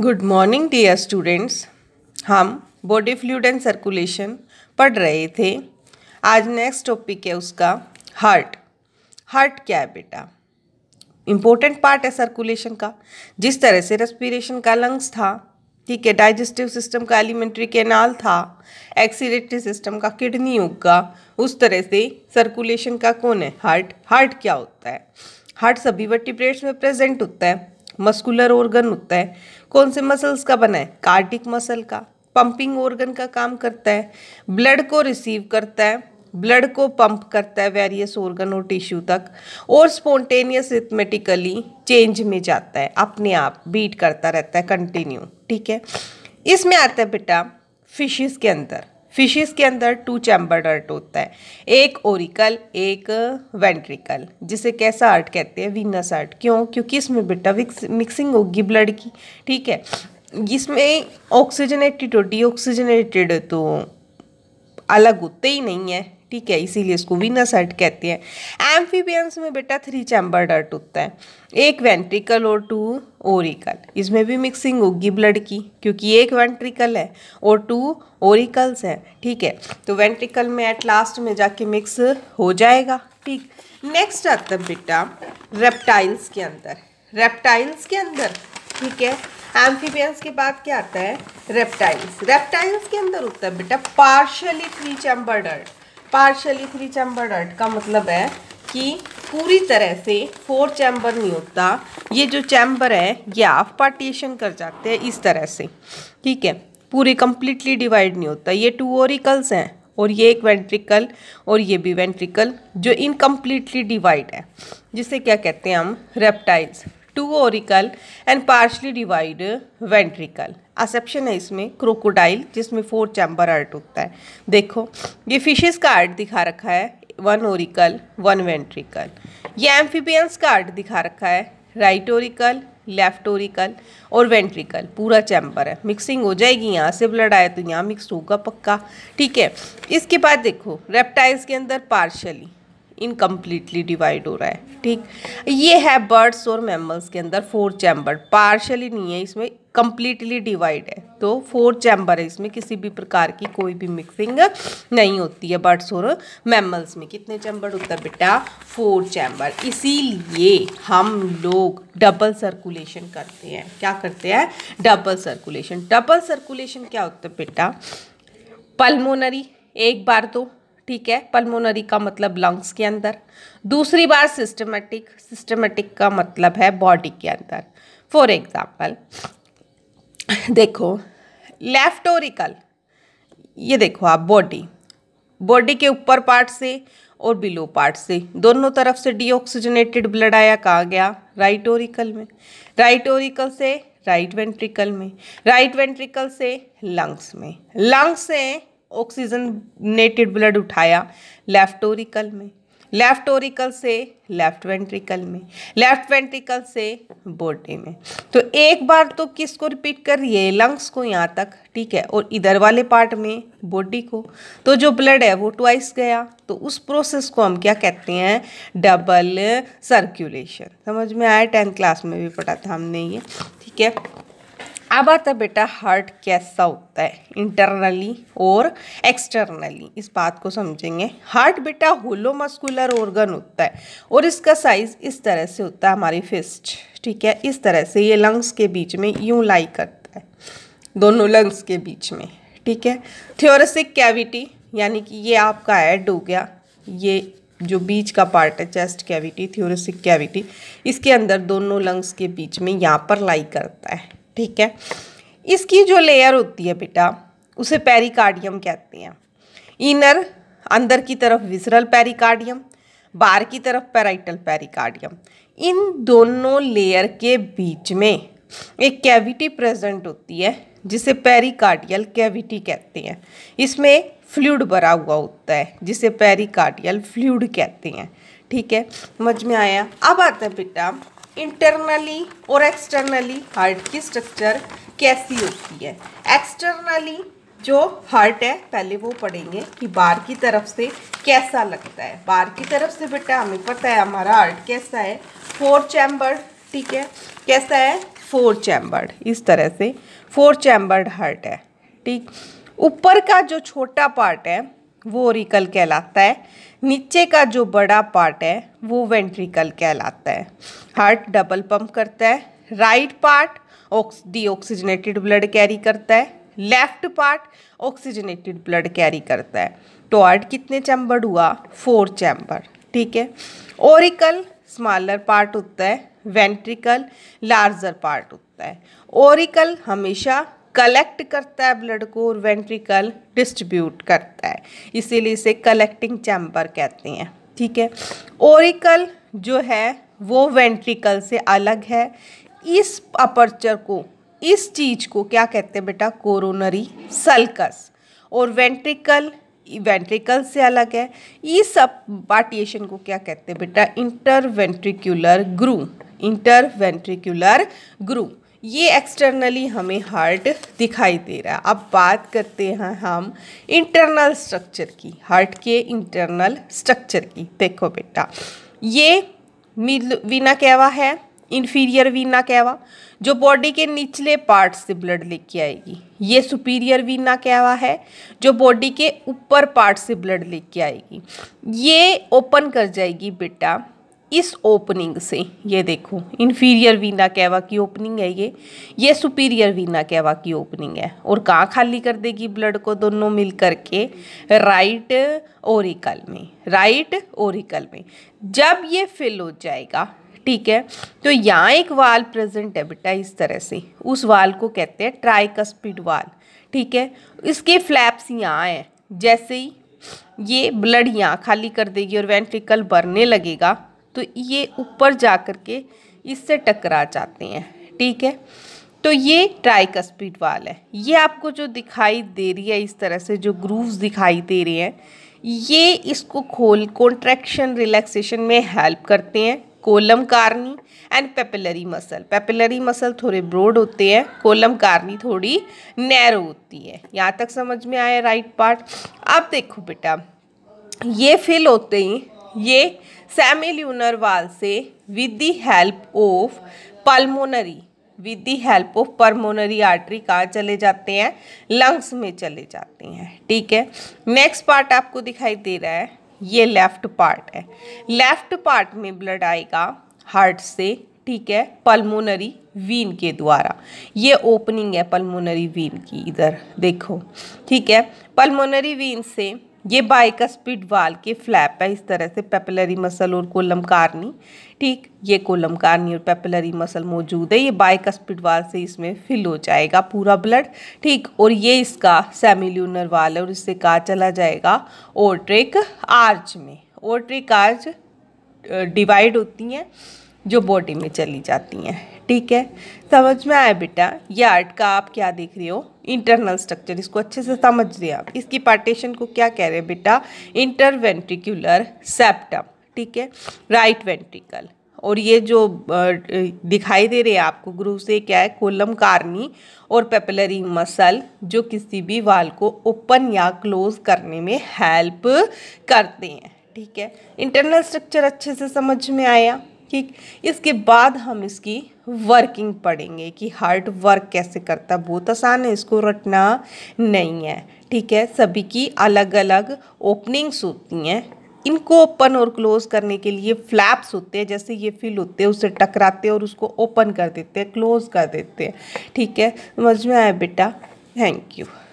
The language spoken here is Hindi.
गुड मॉर्निंग डियर स्टूडेंट्स हम बॉडी फ्लूड एंड सर्कुलेशन पढ़ रहे थे आज नेक्स्ट टॉपिक है उसका हार्ट हार्ट क्या है बेटा इम्पोर्टेंट पार्ट है सर्कुलेशन का जिस तरह से रेस्पिरेशन का लंग्स था ठीक है डाइजेस्टिव सिस्टम का एलिमेंट्री कैनाल था एक्सीटरी सिस्टम का किडनी होगा उस तरह से सर्कुलेशन का कौन है हार्ट हार्ट क्या होता है हार्ट सभी वर्टिब्रेट्स में प्रेजेंट होता है मस्कुलर ऑर्गन होता है कौन से मसल्स का बना है कार्टिक मसल का पंपिंग ऑर्गन का काम करता है ब्लड को रिसीव करता है ब्लड को पंप करता है वेरियस ऑर्गन और टिश्यू तक और स्पॉन्टेनियस रिथमेटिकली चेंज में जाता है अपने आप बीट करता रहता है कंटिन्यू ठीक है इसमें आता है बेटा फिशेस के अंदर फिशेस के अंदर टू चैम्बर अर्ट होता है एक ओरिकल एक वेंट्रिकल जिसे कैसा आर्ट कहते हैं वीनस आर्ट क्यों क्योंकि इसमें बेटा मिक्सिंग होगी ब्लड की ठीक है इसमें ऑक्सीजनेटेड और डी ऑक्सीजनेटेड तो अलग होते ही नहीं है ठीक है इसीलिए इसको वीनस हर्ट कहते हैं एम्फीबियंस में बेटा थ्री चैम्बर डर्ट होता है एक वेंट्रिकल और टू ओरिकल इसमें भी मिक्सिंग होगी ब्लड की क्योंकि एक वेंट्रिकल है और टू ओरिकल्स हैं ठीक है तो वेंट्रिकल में एट लास्ट में जाके मिक्स हो जाएगा ठीक नेक्स्ट आता है बेटा रेप्टाइल्स के अंदर रेप्टाइल्स के अंदर ठीक है एम्फीबियंस के बाद क्या आता है रेप्टाइल्स रेप्टाइल्स के अंदर होता है बेटा partially three chamber heart partially three chamber heart का मतलब है कि पूरी तरह से फोर चैम्बर नहीं होता ये जो चैम्बर है ये आप पार्टीशन कर जाते हैं इस तरह से ठीक है पूरी कम्प्लीटली डिवाइड नहीं होता ये टू ओरिकल्स हैं और ये एक वेंट्रिकल और ये भी वेंट्रिकल जो इनकम्प्लीटली डिवाइड है जिसे क्या कहते हैं हम reptiles two auricle and partially divide ventricle exception है इसमें क्रोकोडाइल जिसमें फोर चैम्बर आर्ट होता है देखो ये फिशेस का आर्ट दिखा रखा है वन ओरिकल वन वेंट्रिकल ये एम्फीबियंस का आर्ट दिखा रखा है राइट ओरिकल लेफ्ट ओरिकल और वेंट्रिकल पूरा चैम्बर है मिक्सिंग हो जाएगी यहाँ से ब्लड आया तो यहाँ मिक्स होगा पक्का ठीक है इसके बाद देखो रेप्टाइल्स के अंदर पार्शली इनकम्प्लीटली डिवाइड हो रहा है ठीक ये है बर्ड्स और मैमल्स के अंदर फोर चैम्बर पार्शली नहीं है इसमें कम्प्लीटली डिवाइड है तो फोर चैम्बर है इसमें किसी भी प्रकार की कोई भी मिक्सिंग नहीं होती है बर्ड्स और मैमल्स में कितने चैम्बर होता है बेटा फोर चैम्बर इसीलिए हम लोग डबल सर्कुलेशन करते हैं क्या करते हैं डबल सर्कुलेशन डबल सर्कुलेशन क्या होता है बेटा पलमोनरी एक बार तो ठीक है पल्मोनरी का मतलब लंग्स के अंदर दूसरी बार सिस्टमेटिक सिस्टमेटिक का मतलब है बॉडी के अंदर फॉर एग्जाम्पल देखो लेफ्ट ओरिकल ये देखो आप बॉडी बॉडी के ऊपर पार्ट से और बिलो पार्ट से दोनों तरफ से डीऑक्सीजनेटेड ब्लड आया कहा गया राइट ओरिकल में राइट ओरिकल से राइट वेंट्रिकल में राइट वेंट्रिकल से लंग्स में लंग्स से ऑक्सीजनेटेड ब्लड उठाया लेफ्ट ओरिकल में लेफ्ट ओरिकल से लेफ्ट वेंट्रिकल में लेफ्ट वेंट्रिकल से बॉडी में तो एक बार तो किसको रिपीट कर रही है लंग्स को यहाँ तक ठीक है और इधर वाले पार्ट में बॉडी को तो जो ब्लड है वो ट्वाइस गया तो उस प्रोसेस को हम क्या कहते हैं डबल सर्कुलेशन समझ में आया टेंथ क्लास में भी पढ़ा था हमने ये ठीक है अब आता बेटा हार्ट कैसा होता है इंटरनली और एक्सटर्नली इस बात को समझेंगे हार्ट बेटा होलो मस्कुलर ऑर्गन होता है और इसका साइज इस तरह से होता है हमारी फिस्ट ठीक है इस तरह से ये लंग्स के बीच में यूं लाई करता है दोनों लंग्स के बीच में ठीक है थियोरसिक कैविटी यानी कि ये आपका ऐड हो गया ये जो बीच का पार्ट है चेस्ट कैविटी थियोरसिक कैविटी इसके अंदर दोनों लंग्स के बीच में यहाँ पर लाई करता है ठीक है इसकी जो लेयर होती है बेटा उसे पेरिकार्डियम कहते हैं इनर अंदर की तरफ विसरल पेरिकार्डियम बाहर की तरफ पेराइटल पेरिकार्डियम इन दोनों लेयर के बीच में एक कैविटी प्रेजेंट होती है जिसे पेरिकार्डियल कैविटी कहते हैं इसमें फ्लूड भरा हुआ होता है जिसे पेरिकार्डियल फ्लूड कहते हैं ठीक है समझ में आया अब आता है बेटा इंटरनली और एक्सटर्नली हार्ट की स्ट्रक्चर कैसी होती है एक्सटर्नली जो हार्ट है पहले वो पढ़ेंगे कि बाहर की तरफ से कैसा लगता है बाहर की तरफ से बेटा हमें पता है हमारा हार्ट कैसा है फोर चैम्बर्ड ठीक है कैसा है फोर चैम्बर्ड इस तरह से फोर चैम्बर्ड हार्ट है ठीक ऊपर का जो छोटा पार्ट है वो ओरिकल कहलाता है नीचे का जो बड़ा पार्ट है वो वेंट्रिकल कहलाता है हार्ट डबल पंप करता है right part ox oxygenated blood carry करता है left part oxygenated blood carry करता है तो हार्ट कितने चैम्बर हुआ फोर चैम्बर ठीक है ओरिकल स्मॉलर पार्ट होता है वेंट्रिकल लार्जर पार्ट होता है ओरिकल हमेशा कलेक्ट करता है ब्लड को और वेंट्रिकल डिस्ट्रीब्यूट करता है इसीलिए इसे कलेक्टिंग चैम्बर कहते हैं ठीक है ओरिकल जो है वो वेंट्रिकल से अलग है इस अपर्चर को इस चीज़ को क्या कहते हैं बेटा कोरोनरी सल्कस और वेंट्रिकल वेंट्रिकल से अलग है इस सब पार्टिएशन को क्या कहते हैं बेटा इंटरवेंट्रिकुलर ग्रू इंटरवेंट्रिकुलर ग्रू ये एक्सटर्नली हमें हार्ट दिखाई दे रहा है अब बात करते हैं हम इंटरनल स्ट्रक्चर की हार्ट के इंटरनल स्ट्रक्चर की देखो बेटा ये वीना कहवा है इन्फीरियर वीना कहवा जो बॉडी के निचले पार्ट से ब्लड लेके आएगी ये सुपीरियर वीना कहवा है जो बॉडी के ऊपर पार्ट से ब्लड लेके आएगी ये ओपन कर जाएगी बेटा इस ओपनिंग से ये देखो इन्फीरियर वीना कैवा की ओपनिंग है ये ये सुपीरियर वीना कैवा की ओपनिंग है और कहाँ खाली कर देगी ब्लड को दोनों मिल करके राइट ओरिकल में राइट ओरिकल में जब ये फिल हो जाएगा ठीक है तो यहाँ एक वाल प्रेजेंट है बेटा इस तरह से उस वाल को कहते हैं ट्राइकस्पिड वाल ठीक है इसके फ्लैप्स यहाँ हैं जैसे ही ये ब्लड यहाँ खाली कर देगी और वेंट्रिकल बढ़ने लगेगा तो ये ऊपर जा कर के इससे टकरा जाते हैं ठीक है तो ये स्पीड वाल है ये आपको जो दिखाई दे रही है इस तरह से जो ग्रूव्स दिखाई दे रहे हैं ये इसको खोल कॉन्ट्रैक्शन रिलैक्सेशन में हेल्प करते हैं columnae carneae and papillary muscle papillary muscle थोड़े ब्रॉड होते हैं कोलम कारनी थोड़ी नैरो होती है यहाँ तक समझ में आया राइट पार्ट अब देखो बेटा ये फिल होते ही ये सेमिल्यूनर वाल से with the help of pulmonary with the help of pulmonary artery कहाँ चले जाते हैं लंग्स में चले जाते हैं ठीक है नेक्स्ट पार्ट आपको दिखाई दे रहा है ये लेफ्ट पार्ट है लेफ्ट पार्ट में ब्लड आएगा हार्ट से ठीक है पल्मोनरी वीन के द्वारा ये ओपनिंग है पल्मोनरी वीन की इधर देखो ठीक है पल्मोनरी वीन से ये स्पीड वाल के फ्लैप है इस तरह से पेपलरी मसल और कोलम कारनी ठीक ये कोलम कारनी और पेपलरी मसल मौजूद है ये स्पीड वाल से इसमें फिल हो जाएगा पूरा ब्लड ठीक और ये इसका सेमिल्यूनर वाल है और इससे कहा चला जाएगा ओट्रिक आर्च में ओट्रिक आर्च डिवाइड होती हैं जो बॉडी में चली जाती हैं ठीक है समझ में आया बेटा ये आर्ट का आप क्या देख रहे हो इंटरनल स्ट्रक्चर इसको अच्छे से समझ रहे आप इसकी पार्टीशन को क्या कह रहे हैं बेटा इंटरवेंट्रिकुलर सेप्टम ठीक है राइट वेंट्रिकल और ये जो दिखाई दे रहे हैं आपको ग्रु से क्या है कोलम कार्नी और पेपलरी मसल जो किसी भी वाल को ओपन या क्लोज करने में हेल्प करते हैं ठीक है इंटरनल स्ट्रक्चर अच्छे से समझ में आया ठीक इसके बाद हम इसकी वर्किंग पढ़ेंगे कि हार्ट वर्क कैसे करता है बहुत आसान है इसको रटना नहीं है ठीक है सभी की अलग अलग ओपनिंग्स होती हैं इनको ओपन और क्लोज करने के लिए फ्लैप्स होते हैं जैसे ये फिल होते हैं उसे टकराते हैं और उसको ओपन कर देते हैं क्लोज कर देते हैं ठीक है समझ में आया बेटा थैंक यू